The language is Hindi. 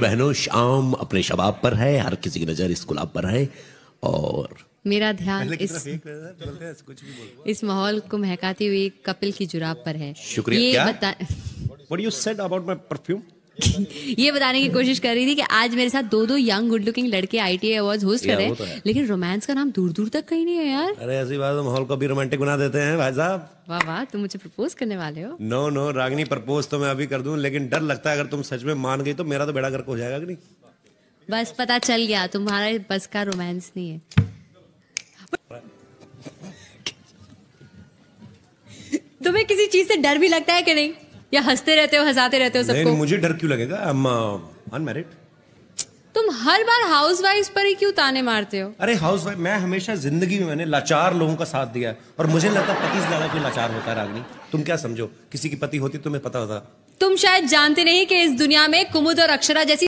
बहनों शाम अपने शबाब पर है हर किसी की नजर इस गुलाब पर है और मेरा ध्यान इस इस माहौल को महकाती हुई कपिल की जुराब पर है शुक्रिया What you said about my perfume? ये बताने की कोशिश कर रही थी कि आज मेरे साथ दो दो यंग गुड लुकिंग लड़के आई टी अवार्ड होस्ट कर रहे हैं तो लेकिन रोमांस का नाम दूर दूर तक कहीं नहीं है यार अरे ऐसी बात माहौल को भी रोमांटिक बना देते हैं भाई साहब वाह वाह तुम मुझे प्रपोज करने वाले हो नो नो रागनी प्रपोज तो मैं अभी कर दू लेकिन डर लगता है अगर तुम सच में मान गई तो मेरा तो बेड़ा गर्क हो जाएगा नहीं बस पता चल गया तुम्हारा बस का रोमांस नहीं है तुम्हें किसी चीज से डर भी लगता है कि नहीं या हंसते रहते हो हंसाते रहते हो सबको मुझे डर क्यों लगेगा अनमेरिड uh, तुम हर बार हाउस वाइफ पर ही क्यों ताने मारते हो अरे हाउस वाइफ मैं हमेशा जिंदगी में मैंने लाचार लोगों का साथ दिया है और मुझे लगता पति से ज्यादा कोई लाचार होता है रागनी तुम क्या समझो किसी की पति होती तुम्हें तो पता होता तुम शायद जानते नहीं कि इस दुनिया में कुमुद और अक्षरा जैसी